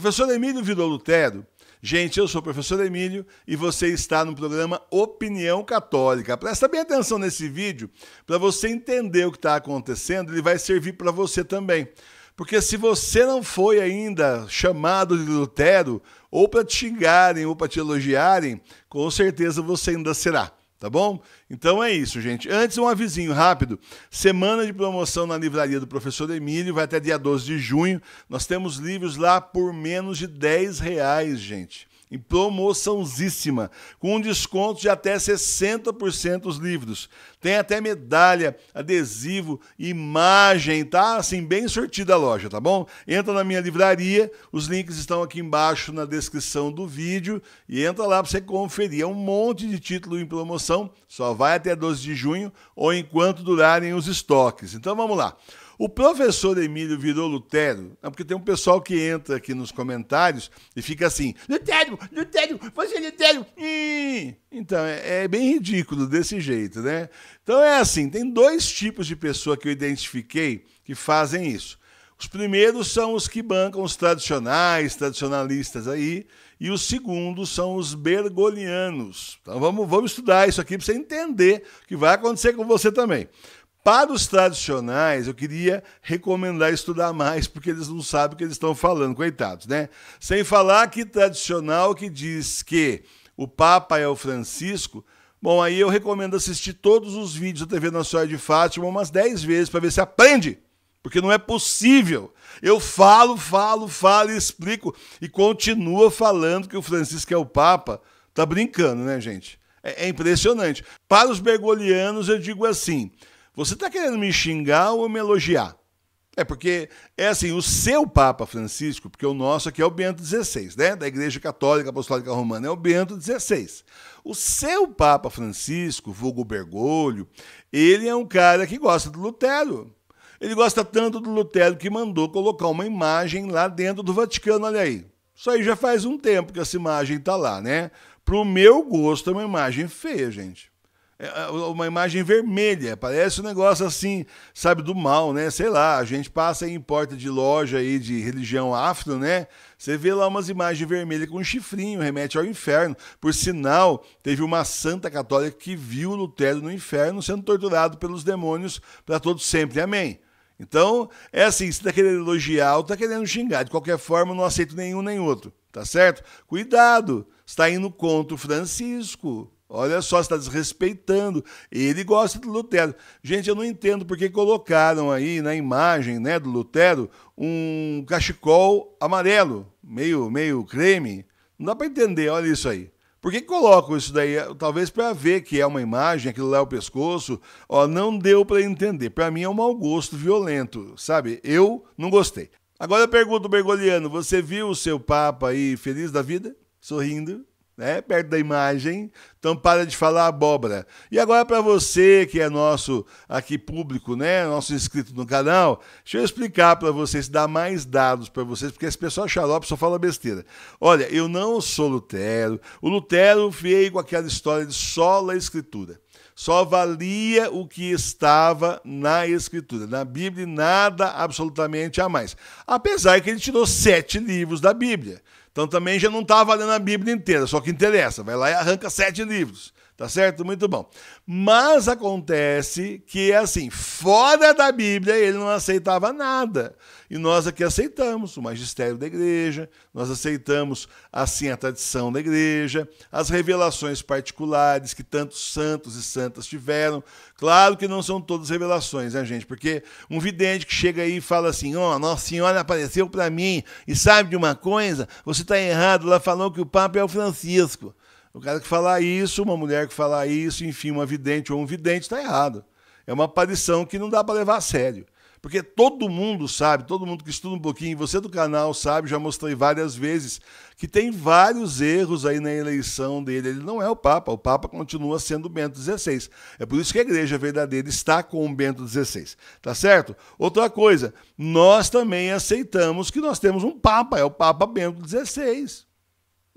Professor Emílio Vidal Lutero. Gente, eu sou o professor Emílio e você está no programa Opinião Católica. Presta bem atenção nesse vídeo para você entender o que está acontecendo, ele vai servir para você também. Porque se você não foi ainda chamado de Lutero, ou para te xingarem ou para te elogiarem, com certeza você ainda será. Tá bom? Então é isso, gente. Antes, um avisinho rápido. Semana de promoção na livraria do professor Emílio, vai até dia 12 de junho. Nós temos livros lá por menos de 10 reais, gente em promoçãozíssima, com um desconto de até 60% os livros. Tem até medalha, adesivo, imagem, tá? Assim, bem sortida a loja, tá bom? Entra na minha livraria, os links estão aqui embaixo na descrição do vídeo e entra lá para você conferir. É um monte de título em promoção, só vai até 12 de junho ou enquanto durarem os estoques. Então vamos lá. O professor Emílio virou Lutero, é porque tem um pessoal que entra aqui nos comentários e fica assim: Lutero, Lutero, você é Lutero. Então, é, é bem ridículo desse jeito, né? Então é assim: tem dois tipos de pessoa que eu identifiquei que fazem isso. Os primeiros são os que bancam os tradicionais, tradicionalistas aí, e os segundos são os bergolianos. Então vamos, vamos estudar isso aqui para você entender o que vai acontecer com você também. Para os tradicionais, eu queria recomendar estudar mais, porque eles não sabem o que eles estão falando, coitados, né? Sem falar que tradicional que diz que o Papa é o Francisco, bom, aí eu recomendo assistir todos os vídeos da TV Nacional de Fátima umas 10 vezes para ver se aprende, porque não é possível. Eu falo, falo, falo e explico e continua falando que o Francisco é o Papa. Tá brincando, né, gente? É, é impressionante. Para os bergolianos, eu digo assim: você está querendo me xingar ou me elogiar? É porque é assim, o seu Papa Francisco, porque o nosso aqui é o Bento XVI, né? Da Igreja Católica Apostólica Romana é o Bento XVI. O seu Papa Francisco, vulgo Bergoglio, ele é um cara que gosta do Lutero. Ele gosta tanto do Lutero que mandou colocar uma imagem lá dentro do Vaticano, olha aí. Isso aí já faz um tempo que essa imagem está lá, né? Para o meu gosto é uma imagem feia, gente. É, é, uma imagem vermelha, parece um negócio assim, sabe, do mal, né? Sei lá, a gente passa em porta de loja aí de religião afro, né? Você vê lá umas imagens vermelhas com um chifrinho, remete ao inferno. Por sinal, teve uma santa católica que viu Lutero no inferno sendo torturado pelos demônios para todos sempre. Amém. Então, é assim, você tá querendo elogiar ou tá querendo xingar, de qualquer forma, não aceito nenhum nem outro, tá certo? Cuidado, está indo contra o Francisco, Olha só, está desrespeitando. Ele gosta do Lutero. Gente, eu não entendo porque colocaram aí na imagem, né, do Lutero um cachecol amarelo, meio meio creme. Não dá para entender, olha isso aí. Por que colocam isso daí? Talvez para ver que é uma imagem, aquilo lá é o pescoço. Ó, não deu para entender. Para mim é um mau gosto violento, sabe? Eu não gostei. Agora eu pergunto, Bergoliano, você viu o seu Papa aí feliz da vida? Sorrindo? né, perto da imagem. Então para de falar abóbora. E agora para você que é nosso aqui público, né, nosso inscrito no canal, deixa eu explicar para vocês, dar mais dados para vocês, porque esse pessoal xarope só fala besteira. Olha, eu não sou Lutero. O Lutero veio com aquela história de sola escritura só valia o que estava na Escritura. Na Bíblia, nada absolutamente a mais. Apesar que ele tirou sete livros da Bíblia. Então também já não estava tá valendo a Bíblia inteira, só que interessa. Vai lá e arranca sete livros. Tá certo? Muito bom. Mas acontece que, é assim, fora da Bíblia, ele não aceitava nada. E nós aqui aceitamos o magistério da igreja, nós aceitamos, assim, a tradição da igreja, as revelações particulares que tantos santos e santas tiveram. Claro que não são todas revelações, né, gente? Porque um vidente que chega aí e fala assim: Ó, oh, Nossa Senhora apareceu para mim, e sabe de uma coisa? Você está errado, ela falou que o Papa é o Francisco. O cara que falar isso, uma mulher que falar isso, enfim, uma vidente ou um vidente, está errado. É uma aparição que não dá para levar a sério. Porque todo mundo sabe, todo mundo que estuda um pouquinho, você do canal sabe, já mostrei várias vezes, que tem vários erros aí na eleição dele. Ele não é o Papa, o Papa continua sendo o Bento XVI. É por isso que a igreja verdadeira está com o Bento XVI, tá certo? Outra coisa, nós também aceitamos que nós temos um Papa, é o Papa Bento XVI.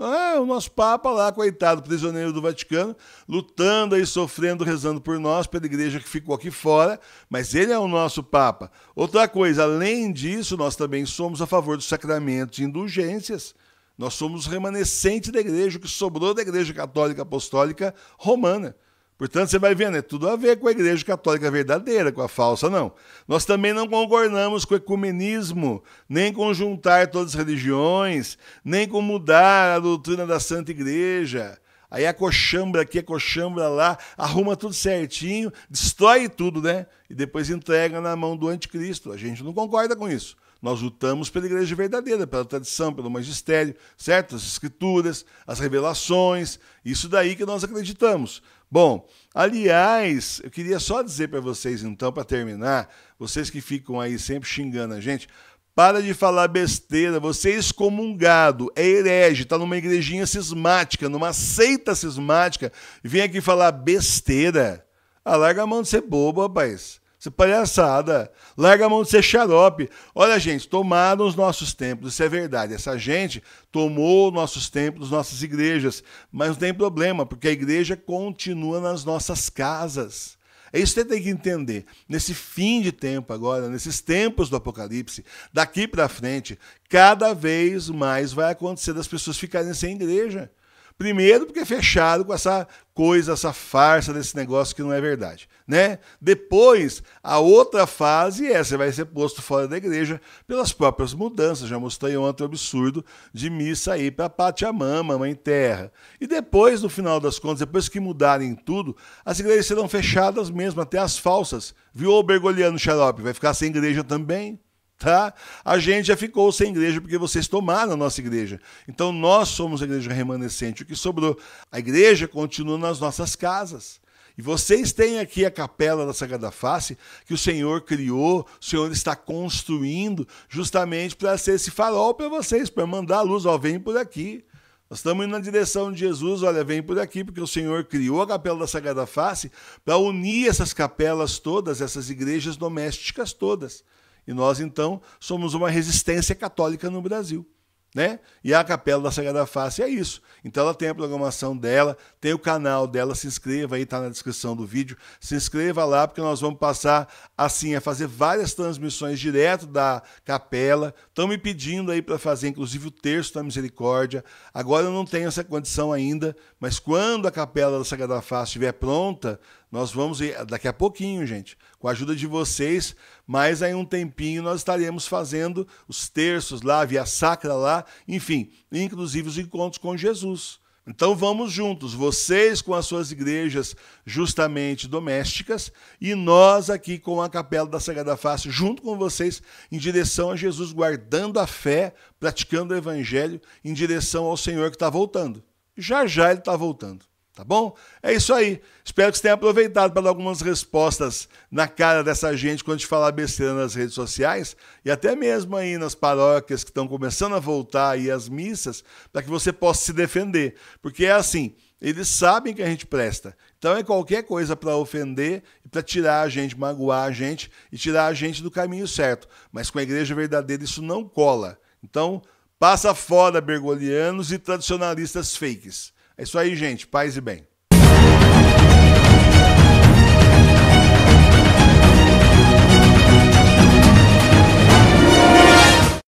Ah, o nosso Papa lá, coitado, prisioneiro do Vaticano, lutando aí, sofrendo, rezando por nós, pela igreja que ficou aqui fora, mas ele é o nosso Papa. Outra coisa, além disso, nós também somos a favor dos sacramentos e indulgências. Nós somos remanescentes da igreja, o que sobrou da igreja católica apostólica romana. Portanto, você vai vendo, é tudo a ver com a Igreja Católica verdadeira, com a falsa, não. Nós também não concordamos com o ecumenismo, nem com juntar todas as religiões, nem com mudar a doutrina da Santa Igreja. Aí a coxambra aqui, a coxambra lá, arruma tudo certinho, destrói tudo, né? E depois entrega na mão do anticristo. A gente não concorda com isso. Nós lutamos pela igreja verdadeira, pela tradição, pelo magistério, certo? As escrituras, as revelações, isso daí que nós acreditamos. Bom, aliás, eu queria só dizer para vocês, então, para terminar, vocês que ficam aí sempre xingando a gente, para de falar besteira, você é excomungado, é herege, está numa igrejinha cismática, numa seita cismática, vem aqui falar besteira. Ah, larga a mão de ser bobo, rapaz. Isso é palhaçada. Larga a mão de ser xarope. Olha, gente, tomaram os nossos templos, isso é verdade. Essa gente tomou nossos templos, nossas igrejas. Mas não tem problema, porque a igreja continua nas nossas casas. É isso que você tem que entender. Nesse fim de tempo agora, nesses tempos do Apocalipse, daqui para frente, cada vez mais vai acontecer das pessoas ficarem sem igreja. Primeiro, porque é fecharam com essa coisa, essa farsa desse negócio que não é verdade, né? Depois, a outra fase é você vai ser posto fora da igreja pelas próprias mudanças. Já mostrei ontem o absurdo de missa aí para Pachamama, Mãe Terra. E depois, no final das contas, depois que mudarem tudo, as igrejas serão fechadas mesmo, até as falsas. Viu o Bergoliano Xarope? Vai ficar sem igreja também? tá? A gente já ficou sem igreja porque vocês tomaram a nossa igreja. Então nós somos a igreja remanescente. O que sobrou? A igreja continua nas nossas casas. E vocês têm aqui a capela da Sagrada Face que o Senhor criou, o Senhor está construindo justamente para ser esse farol para vocês, para mandar a luz, ó, vem por aqui. Nós estamos indo na direção de Jesus, olha, vem por aqui, porque o Senhor criou a capela da Sagrada Face para unir essas capelas todas, essas igrejas domésticas todas. E nós, então, somos uma resistência católica no Brasil. Né? E a Capela da Sagrada Face é isso. Então ela tem a programação dela, tem o canal dela, se inscreva aí, está na descrição do vídeo. Se inscreva lá, porque nós vamos passar assim a fazer várias transmissões direto da capela. Estão me pedindo aí para fazer, inclusive, o texto da misericórdia. Agora eu não tenho essa condição ainda, mas quando a capela da Sagrada Face estiver pronta, nós vamos ir daqui a pouquinho, gente, com a ajuda de vocês, mais aí um tempinho nós estaremos fazendo os terços lá, via sacra lá, enfim, inclusive os encontros com Jesus. Então vamos juntos, vocês com as suas igrejas justamente domésticas e nós aqui com a Capela da Sagrada Face, junto com vocês, em direção a Jesus, guardando a fé, praticando o Evangelho, em direção ao Senhor que está voltando já já ele está voltando. Tá bom? É isso aí. Espero que você tenha aproveitado para dar algumas respostas na cara dessa gente quando gente falar besteira nas redes sociais e até mesmo aí nas paróquias que estão começando a voltar e as missas, para que você possa se defender. Porque é assim, eles sabem que a gente presta. Então é qualquer coisa para ofender e para tirar a gente, magoar a gente e tirar a gente do caminho certo. Mas com a igreja verdadeira isso não cola. Então, Passa fora bergolianos e tradicionalistas fakes. É isso aí, gente. Paz e bem.